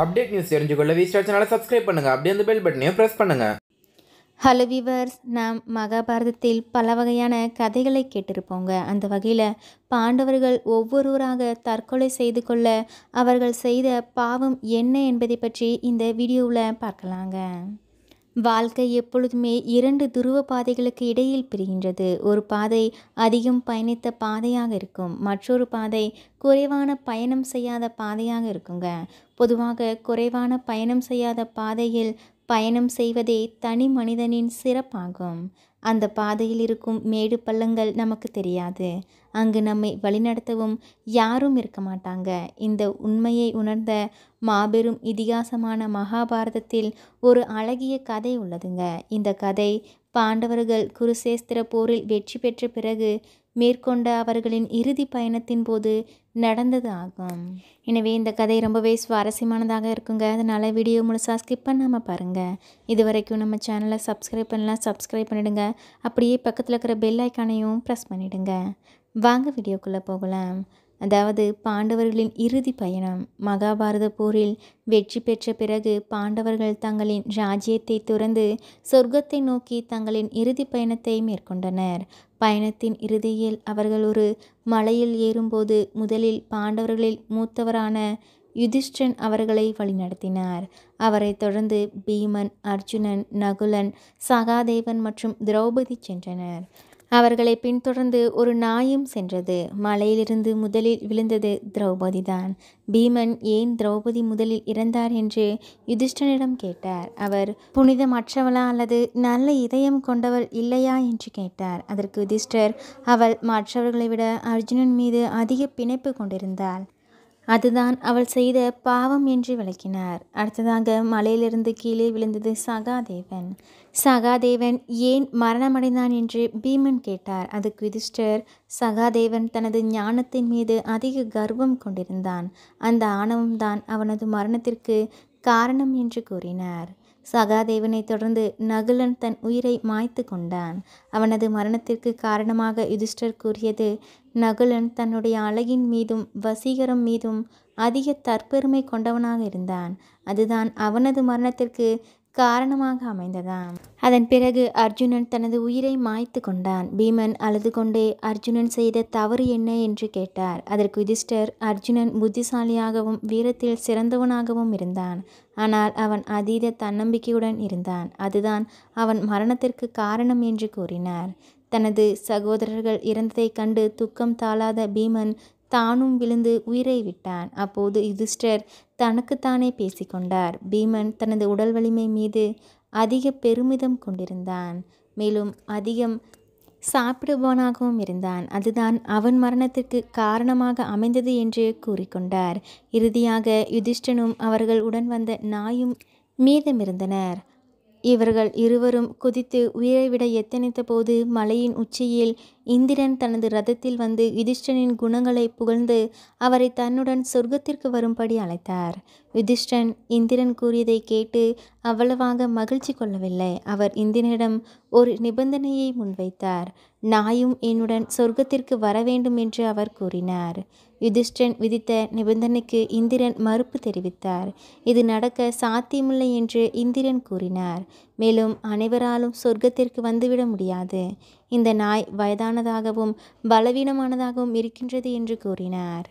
update news தெரிஞ்சுக்கொள்ள வி சேனலை சப்ஸ்கிரைப் பண்ணுங்கள் அப்படியே அந்த பெல் பட்டனையும் ப்ரெஸ் பண்ணுங்கள் ஹலோ விவர்ஸ் நாம் மகாபாரதத்தில் பல வகையான கதைகளை கேட்டிருப்போங்க அந்த வகையில் பாண்டவர்கள் ஒவ்வொருவராக தற்கொலை செய்து கொள்ள அவர்கள் செய்த பாவம் என்ன என்பதை பற்றி இந்த வீடியோவில் பார்க்கலாங்க வாழ்க்கை எப்பொழுதுமே இரண்டு துருவ பாதைகளுக்கு இடையில் பிரிகின்றது ஒரு பாதை அதிகம் பயணித்த பாதையாக இருக்கும் மற்றொரு பாதை குறைவான பயணம் செய்யாத பாதையாக இருக்குங்க பொதுவாக குறைவான பயணம் செய்யாத பாதையில் பயணம் செய்வதே தனி மனிதனின் சிறப்பாகும் அந்த பாதையில் இருக்கும் மேடு பள்ளங்கள் நமக்கு தெரியாது அங்கு நம்மை வழிநடத்தவும் யாரும் இருக்க மாட்டாங்க இந்த உண்மையை உணர்ந்த மாபெரும் இதிகாசமான மகாபாரதத்தில் ஒரு அழகிய கதை உள்ளதுங்க இந்த கதை பாண்டவர்கள் குருசேஸ்திர போரில் வெற்றி பெற்ற பிறகு மேற்கொண்ட அவர்களின் இறுதி பயணத்தின் போது நடந்தது ஆகும் எனவே இந்த கதை ரொம்பவே சுவாரஸ்யமானதாக இருக்குங்க அதனால் வீடியோ முழுசாக ஸ்கிப் பண்ணாமல் பாருங்கள் இது வரைக்கும் நம்ம சேனலை சப்ஸ்கிரைப் பண்ணலாம் சப்ஸ்கிரைப் பண்ணிவிடுங்க அப்படியே பக்கத்தில் இருக்கிற பெல் ஐக்கானையும் ப்ரெஸ் பண்ணிவிடுங்க வாங்க வீடியோக்குள்ளே போகலாம் அதாவது பாண்டவர்களின் இறுதி பயணம் மகாபாரத போரில் வெற்றி பெற்ற பிறகு பாண்டவர்கள் தங்களின் ராஜ்யத்தை துறந்து சொர்க்கத்தை நோக்கி தங்களின் இறுதி பயணத்தை மேற்கொண்டனர் பயணத்தின் இறுதியில் அவர்கள் ஒரு மலையில் ஏறும்போது முதலில் பாண்டவர்களில் மூத்தவரான யுதிஷ்டன் அவர்களை வழிநடத்தினார் அவரைத் தொடர்ந்து பீமன் அர்ஜுனன் நகுலன் சகாதேவன் மற்றும் திரௌபதி சென்றனர் அவர்களை பின்தொடர்ந்து ஒரு நாயும் சென்றது மலையிலிருந்து முதலில் விழுந்தது திரௌபதிதான் பீமன் ஏன் திரௌபதி முதலில் இறந்தார் என்று யுதிஷ்டனிடம் கேட்டார் அவர் புனிதமற்றவளா அல்லது நல்ல இதயம் கொண்டவள் இல்லையா என்று கேட்டார் அதற்கு யுதிஷ்டர் அவள் மற்றவர்களை விட அர்ஜுனன் மீது அதிக பிணைப்பு கொண்டிருந்தாள் அதுதான் அவள் செய்த பாவம் என்று விளக்கினார் அடுத்ததாக மலையிலிருந்து கீழே விழுந்தது சகாதேவன் சகாதேவன் ஏன் மரணமடைந்தான் என்று பீமன் கேட்டார் அதுக்கு யுதிஷ்டர் சகாதேவன் தனது ஞானத்தின் மீது அதிக கர்வம் கொண்டிருந்தான் அந்த ஆணவம்தான் அவனது மரணத்திற்கு காரணம் என்று கூறினார் சகாதேவனை தொடர்ந்து நகுலன் தன் உயிரை மாய்த்து கொண்டான் அவனது மரணத்திற்கு காரணமாக யுதிஷ்டர் கூறியது நகுலன் தன்னுடைய அழகின் மீதும் வசீகரம் மீதும் அதிக தற்பெருமை கொண்டவனாக இருந்தான் அதுதான் அவனது மரணத்திற்கு காரணமாக அமைந்ததாம் அதன் பிறகு அர்ஜுனன் தனது உயிரை மாய்த்து கொண்டான் பீமன் அழுது கொண்டே அர்ஜுனன் செய்த தவறு என்ன என்று கேட்டார் அதற்கு யுதிஷ்டர் அர்ஜுனன் புத்திசாலியாகவும் வீரத்தில் சிறந்தவனாகவும் இருந்தான் ஆனால் அவன் அதீத தன்னம்பிக்கையுடன் இருந்தான் அதுதான் அவன் மரணத்திற்கு காரணம் என்று கூறினார் தனது சகோதரர்கள் இறந்ததைக் கண்டு துக்கம் தாளாத பீமன் தானும் விழுந்து உயிரை விட்டான் அப்போது யுதிஷ்டர் தனக்குத்தானே பேசிக்கொண்டார் பீமன் தனது உடல் வலிமை மீது அதிக பெருமிதம் கொண்டிருந்தான் மேலும் அதிகம் சாப்பிடுபவனாகவும் இருந்தான் அதுதான் அவன் மரணத்திற்கு காரணமாக அமைந்தது என்று கூறிக்கொண்டார் இறுதியாக யுதிஷ்டனும் அவர்கள் உடன் வந்த நாயும் மீதமிருந்தனர் இவர்கள் இருவரும் குதித்து உயிரை விட எத்தனைத்த போது மலையின் உச்சியில் இந்திரன் தனது ரதத்தில் வந்து யுதிஷ்டனின் குணங்களை புகழ்ந்து அவரை தன்னுடன் சொர்க்கத்திற்கு வரும்படி அழைத்தார் யுதிஷ்டன் இந்திரன் கூறியதை கேட்டு அவ்வளவாக மகிழ்ச்சி கொள்ளவில்லை அவர் இந்திரனிடம் ஒரு நிபந்தனையை முன்வைத்தார் நாயும் என்னுடன் சொர்க்கத்திற்கு வர வேண்டும் என்று அவர் கூறினார் யுதிஷ்டன் விதித்த நிபந்தனைக்கு இந்திரன் மறுப்பு தெரிவித்தார் இது நடக்க சாத்தியமில்லை என்று இந்திரன் கூறினார் மேலும் அனைவராலும் சொர்க்கத்திற்கு வந்துவிட முடியாது இந்த நாய் வயதானதாகவும் பலவீனமானதாகவும் இருக்கின்றது என்று கூறினார்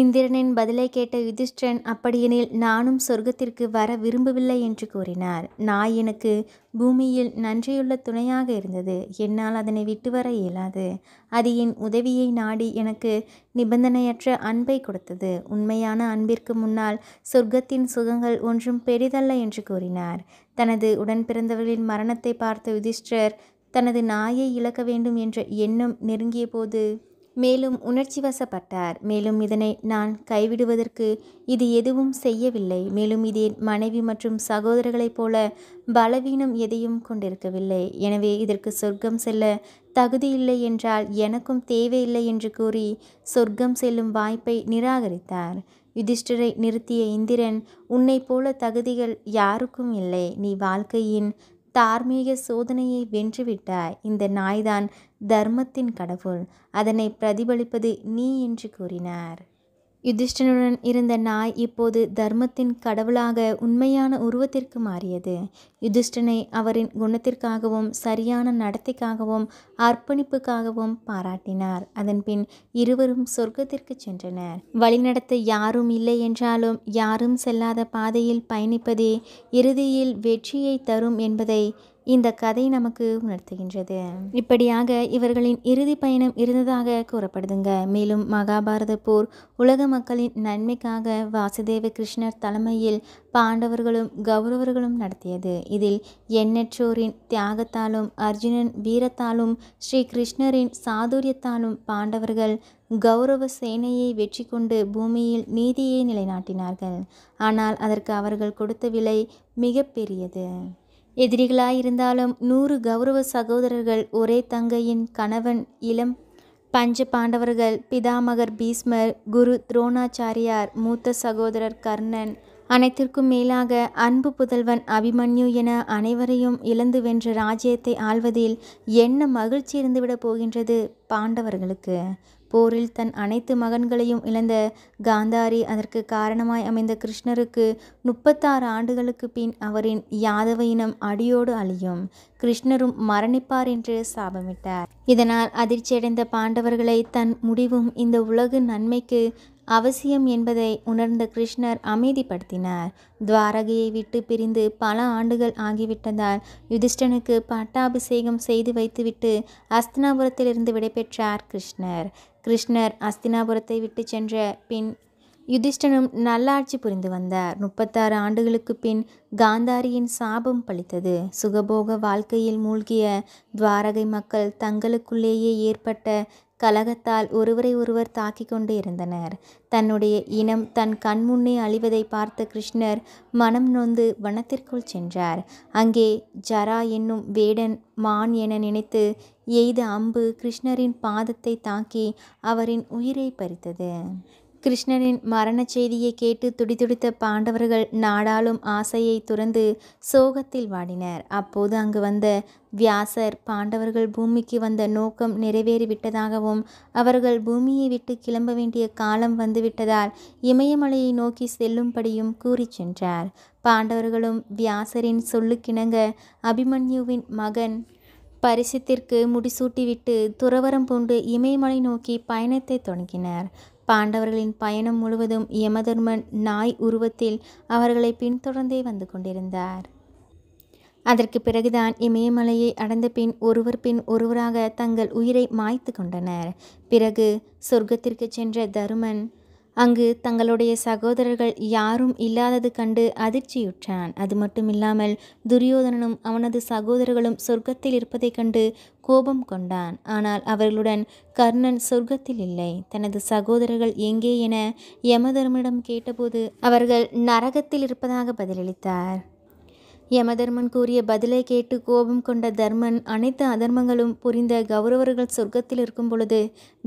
இந்திரனின் பதிலை கேட்ட யுதிஷ்டிரன் அப்படியெனில் நானும் சொர்க்கத்திற்கு வர விரும்பவில்லை என்று கூறினார் நாய் எனக்கு பூமியில் நன்றியுள்ள துணையாக இருந்தது என்னால் அதனை விட்டு வர இயலாது அது என் உதவியை நாடி எனக்கு நிபந்தனையற்ற அன்பை கொடுத்தது உண்மையான அன்பிற்கு முன்னால் சொர்க்கத்தின் சுகங்கள் ஒன்றும் பெரிதல்ல என்று கூறினார் தனது உடன் பிறந்தவர்களின் மரணத்தை பார்த்த யுதிஷ்டர் தனது நாயை இழக்க வேண்டும் என்ற எண்ணம் நெருங்கிய போது மேலும் உணர்ச்சி வசப்பட்டார் மேலும் இதனை நான் கைவிடுவதற்கு இது எதுவும் செய்யவில்லை மேலும் இது என் மனைவி மற்றும் சகோதரர்களைப் போல பலவீனம் எதையும் கொண்டிருக்கவில்லை எனவே இதற்கு சொர்க்கம் செல்ல தகுதி இல்லை என்றால் எனக்கும் தேவையில்லை என்று கூறி சொர்க்கம் செல்லும் வாய்ப்பை நிராகரித்தார் யுதிஷ்டரை நிறுத்திய இந்திரன் உன்னை போல தகுதிகள் யாருக்கும் இல்லை நீ வாழ்க்கையின் தார்மீக சோதனையை வென்றுவிட்டாய் இந்த நாய்தான் தர்மத்தின் கடவுள் அதனை பிரதிபலிப்பது நீ என்று கூறினார் யுதிஷ்டனுடன் இருந்த நாய் இப்போது தர்மத்தின் கடவுளாக உண்மையான உருவத்திற்கு மாறியது யுதிஷ்டனை அவரின் குணத்திற்காகவும் சரியான நடத்தைக்காகவும் அர்ப்பணிப்புக்காகவும் பாராட்டினார் அதன்பின் இருவரும் சொர்க்கத்திற்கு சென்றனர் வழிநடத்த யாரும் இல்லை என்றாலும் யாரும் செல்லாத பாதையில் பயணிப்பதே இறுதியில் வெற்றியை தரும் என்பதை இந்த கதை நமக்கு உணர்த்துகின்றது இப்படியாக இவர்களின் இறுதி பயணம் இருந்ததாக கூறப்படுதுங்க மேலும் மகாபாரத போர் உலக மக்களின் நன்மைக்காக வாசுதேவ கிருஷ்ணர் தலைமையில் பாண்டவர்களும் கௌரவர்களும் நடத்தியது இதில் எண்ணற்றோரின் தியாகத்தாலும் அர்ஜுனன் வீரத்தாலும் ஸ்ரீ கிருஷ்ணரின் சாதுரியத்தாலும் பாண்டவர்கள் கௌரவ சேனையை வெற்றி கொண்டு பூமியில் நீதியை நிலைநாட்டினார்கள் ஆனால் அதற்கு அவர்கள் கொடுத்த விலை மிகப்பெரியது எதிரிகளாயிருந்தாலும் நூறு கௌரவ சகோதரர்கள் ஒரே தங்கையின் கணவன் இளம் பஞ்ச பாண்டவர்கள் பிதாமகர் பீஸ்மர் குரு துரோணாச்சாரியார் மூத்த சகோதரர் கர்ணன் அனைத்திற்கும் மேலாக அன்பு புதல்வன் அபிமன்யு என அனைவரையும் இழந்து வென்ற ராஜ்யத்தை ஆள்வதில் என்ன மகிழ்ச்சி இருந்துவிடப் போகின்றது பாண்டவர்களுக்கு போரில் தன் அனைத்து மகன்களையும் இழந்த காந்தாரி அதற்கு காரணமாய் அமைந்த கிருஷ்ணருக்கு முப்பத்தாறு ஆண்டுகளுக்கு பின் அவரின் யாதவ இனம் அடியோடு அழியும் கிருஷ்ணரும் மரணிப்பார் என்று சாபமிட்டார் இதனால் அதிர்ச்சியடைந்த பாண்டவர்களை தன் முடிவும் இந்த உலகு நன்மைக்கு அவசியம் என்பதை உணர்ந்த கிருஷ்ணர் அமைதிப்படுத்தினார் துவாரகையை விட்டு பிரிந்து பல ஆண்டுகள் ஆகிவிட்டதால் யுதிஷ்டனுக்கு பட்டாபிஷேகம் செய்து வைத்துவிட்டு அஸ்தினாபுரத்திலிருந்து விடைபெற்றார் கிருஷ்ணர் கிருஷ்ணர் அஸ்தினாபுரத்தை விட்டு சென்ற பின் யுதிஷ்டனும் நல்லாட்சி புரிந்து வந்தார் முப்பத்தாறு ஆண்டுகளுக்கு பின் காந்தாரியின் சாபம் பளித்தது சுகபோக வாழ்க்கையில் மூழ்கிய துவாரகை மக்கள் தங்களுக்குள்ளேயே ஏற்பட்ட கலகத்தால் ஒருவரை ஒருவர் தாக்கிக் கொண்டு இருந்தனர் தன்னுடைய இனம் தன் கண்முன்னே அழிவதை பார்த்த கிருஷ்ணர் மனம் நொந்து வனத்திற்குள் சென்றார் அங்கே ஜரா என்னும் வேடன் மான் என நினைத்து எய்த அம்பு கிருஷ்ணரின் பாதத்தை தாக்கி அவரின் உயிரை பறித்தது கிருஷ்ணரின் மரண செய்தியை கேட்டு துடிதுடித்த பாண்டவர்கள் நாடாளும் ஆசையை துறந்து சோகத்தில் வாடினர் அப்போது அங்கு வந்த வியாசர் பாண்டவர்கள் பூமிக்கு வந்த நோக்கம் நிறைவேறிவிட்டதாகவும் அவர்கள் பூமியை விட்டு கிளம்ப வேண்டிய காலம் வந்துவிட்டதால் இமயமலையை நோக்கி செல்லும்படியும் கூறி சென்றார் பாண்டவர்களும் வியாசரின் சொல்லுக்கிணங்க அபிமன்யுவின் மகன் பரிசத்திற்கு முடிசூட்டிவிட்டு துறவரம் பூண்டு இமயமலை நோக்கி பயணத்தை தொடங்கினர் பாண்டவர்களின் பயணம் முழுவதும் யமதர்மன் நாய் உருவத்தில் அவர்களை பின்தொடர்ந்தே வந்து கொண்டிருந்தார் அதற்கு பிறகுதான் இமயமலையை அடைந்த பின் ஒருவர் பின் ஒருவராக தங்கள் உயிரை மாய்த்து கொண்டனர் பிறகு சொர்க்கத்திற்கு சென்ற தருமன் அங்கு தங்களுடைய சகோதரர்கள் யாரும் இல்லாதது கண்டு அதிர்ச்சியுற்றான் அது மட்டுமில்லாமல் துரியோதனனும் அவனது சகோதரர்களும் சொர்க்கத்தில் இருப்பதைக் கண்டு கோபம் கொண்டான் ஆனால் அவர்களுடன் கர்ணன் சொர்க்கத்தில் இல்லை தனது சகோதரர்கள் எங்கே என யமதர்மனிடம் கேட்டபோது அவர்கள் நரகத்தில் இருப்பதாக பதிலளித்தார் யமதர்மன் கூறிய பதிலை கேட்டு கோபம் கொண்ட தர்மன் அனைத்து அதர்மங்களும் புரிந்த கௌரவர்கள் சொர்க்கத்தில் இருக்கும் பொழுது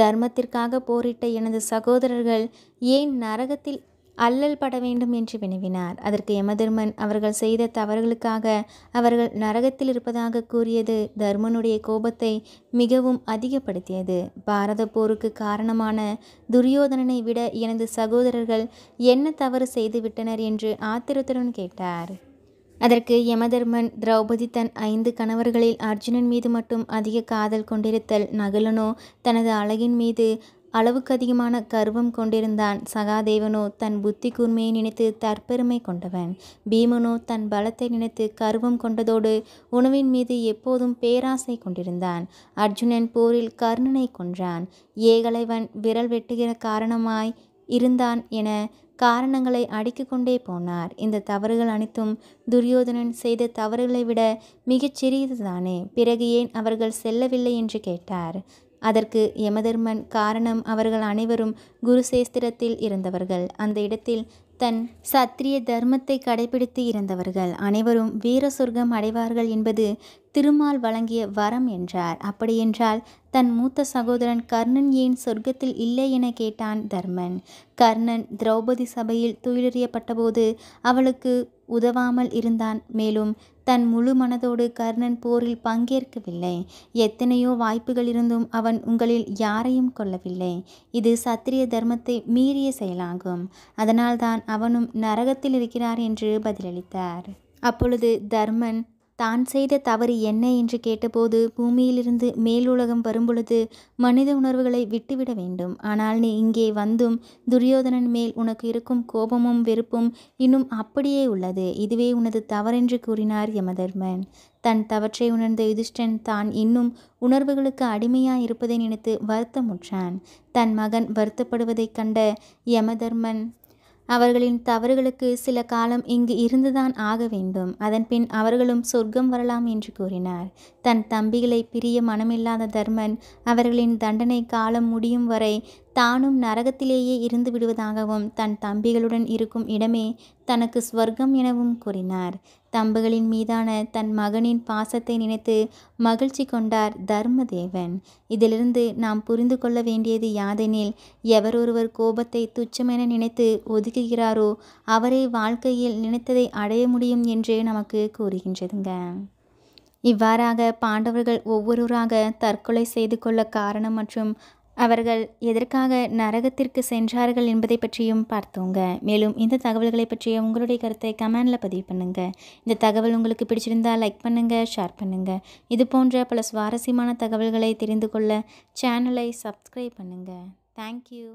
தர்மத்திற்காக போரிட்ட எனது சகோதரர்கள் ஏன் நரகத்தில் அல்லல் பட வேண்டும் என்று வினவினார் அதற்கு யமதர்மன் அவர்கள் செய்த தவறுகளுக்காக அவர்கள் நரகத்தில் இருப்பதாக கூறியது தர்மனுடைய கோபத்தை மிகவும் அதிகப்படுத்தியது பாரத போருக்கு காரணமான துரியோதனனை விட எனது சகோதரர்கள் என்ன தவறு செய்துவிட்டனர் என்று ஆத்திரத்துடன் கேட்டார் அதற்கு யமதர்மன் திரௌபதி தன் ஐந்து கணவர்களில் அர்ஜுனன் மீது மட்டும் அதிக காதல் கொண்டிருத்தல் நகுலனோ தனது அழகின் மீது அளவுக்கு அதிகமான கர்வம் கொண்டிருந்தான் சகாதேவனோ தன் புத்தி கூர்மையை நினைத்து தற்பெருமை கொண்டவன் பீமனோ தன் பலத்தை நினைத்து கர்வம் கொண்டதோடு உணவின் மீது எப்போதும் பேராசை கொண்டிருந்தான் அர்ஜுனன் போரில் கர்ணனை கொன்றான் ஏகலைவன் விரல் வெட்டுகிற காரணமாய் இருந்தான் என காரணங்களை கொண்டே போனார் இந்த தவறுகள் அனைத்தும் துரியோதனன் செய்த தவறுகளை விட மிகச் சிறியதுதானே பிறகு ஏன் அவர்கள் செல்லவில்லை என்று கேட்டார் அதற்கு யமதர்மன் காரணம் அவர்கள் அனைவரும் குருசேஸ்திரத்தில் இருந்தவர்கள் அந்த இடத்தில் தன் சத்திரிய தர்மத்தை கடைபிடித்து இருந்தவர்கள் அனைவரும் வீர சொர்க்கம் அடைவார்கள் என்பது திருமால் வழங்கிய வரம் என்றார் அப்படியென்றால் தன் மூத்த சகோதரன் கர்ணன் ஏன் சொர்க்கத்தில் இல்லை என கேட்டான் தர்மன் கர்ணன் திரௌபதி சபையில் துயிலறியப்பட்டபோது அவளுக்கு உதவாமல் இருந்தான் மேலும் தன் முழு மனதோடு கர்ணன் போரில் பங்கேற்கவில்லை எத்தனையோ வாய்ப்புகள் இருந்தும் அவன் உங்களில் யாரையும் கொள்ளவில்லை இது சத்திரிய தர்மத்தை மீறிய செயலாகும் அதனால்தான் அவனும் நரகத்தில் இருக்கிறார் என்று பதிலளித்தார் அப்பொழுது தர்மன் தான் செய்த தவறு என்ன என்று கேட்டபோது பூமியிலிருந்து மேலுலகம் வரும்பொழுது மனித உணர்வுகளை விட்டுவிட வேண்டும் ஆனால் நீ இங்கே வந்தும் துரியோதனன் மேல் உனக்கு இருக்கும் கோபமும் வெறுப்பும் இன்னும் அப்படியே உள்ளது இதுவே உனது தவறென்று கூறினார் யமதர்மன் தன் தவற்றை உணர்ந்த யுதிஷ்டன் தான் இன்னும் உணர்வுகளுக்கு அடிமையாக இருப்பதை நினைத்து வருத்தமுற்றான் தன் மகன் வருத்தப்படுவதைக் கண்ட யமதர்மன் அவர்களின் தவறுகளுக்கு சில காலம் இங்கு இருந்துதான் ஆக வேண்டும் அதன்பின் அவர்களும் சொர்க்கம் வரலாம் என்று கூறினார் தன் தம்பிகளை பிரிய மனமில்லாத தர்மன் அவர்களின் தண்டனை காலம் முடியும் வரை தானும் நரகத்திலேயே இருந்து விடுவதாகவும் தன் தம்பிகளுடன் இருக்கும் இடமே தனக்கு ஸ்வர்க்கம் எனவும் கூறினார் தம்புகளின் மீதான தன் மகனின் பாசத்தை நினைத்து மகிழ்ச்சி கொண்டார் தர்மதேவன் இதிலிருந்து நாம் புரிந்து கொள்ள வேண்டியது யாதெனில் எவரொருவர் கோபத்தை துச்சமென நினைத்து ஒதுக்குகிறாரோ அவரே வாழ்க்கையில் நினைத்ததை அடைய முடியும் என்றே நமக்கு கூறுகின்றதுங்க இவ்வாறாக பாண்டவர்கள் ஒவ்வொருவராக தற்கொலை செய்து கொள்ள காரணம் மற்றும் அவர்கள் எதற்காக நரகத்திற்கு சென்றார்கள் என்பதை பற்றியும் பார்த்தோங்க மேலும் இந்த தகவல்களை பற்றிய உங்களுடைய கருத்தை கமெண்டில் பதிவு பண்ணுங்கள் இந்த தகவல் உங்களுக்கு பிடிச்சிருந்தால் லைக் பண்ணுங்கள் ஷேர் பண்ணுங்கள் இது போன்ற பல சுவாரஸ்யமான தகவல்களை தெரிந்து கொள்ள சேனலை சப்ஸ்கிரைப் பண்ணுங்கள் தேங்க்யூ